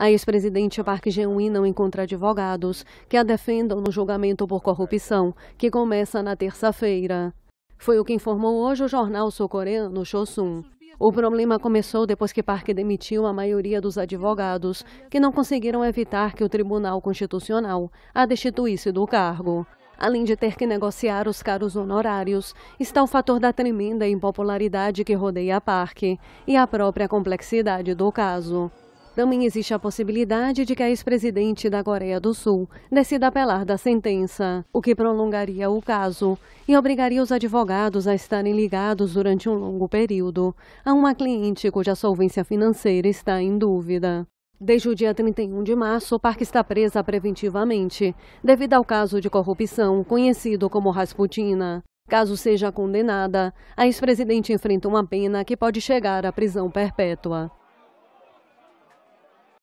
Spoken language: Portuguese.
A ex-presidente é Park Geun-hye não encontra advogados que a defendam no julgamento por corrupção, que começa na terça-feira. Foi o que informou hoje o jornal sul-coreano Chosun. O problema começou depois que Park demitiu a maioria dos advogados, que não conseguiram evitar que o Tribunal Constitucional a destituísse do cargo. Além de ter que negociar os caros honorários, está o fator da tremenda impopularidade que rodeia a Park e a própria complexidade do caso. Também existe a possibilidade de que a ex-presidente da Coreia do Sul decida apelar da sentença, o que prolongaria o caso e obrigaria os advogados a estarem ligados durante um longo período a uma cliente cuja solvência financeira está em dúvida. Desde o dia 31 de março, o parque está presa preventivamente, devido ao caso de corrupção conhecido como Rasputina. Caso seja condenada, a ex-presidente enfrenta uma pena que pode chegar à prisão perpétua.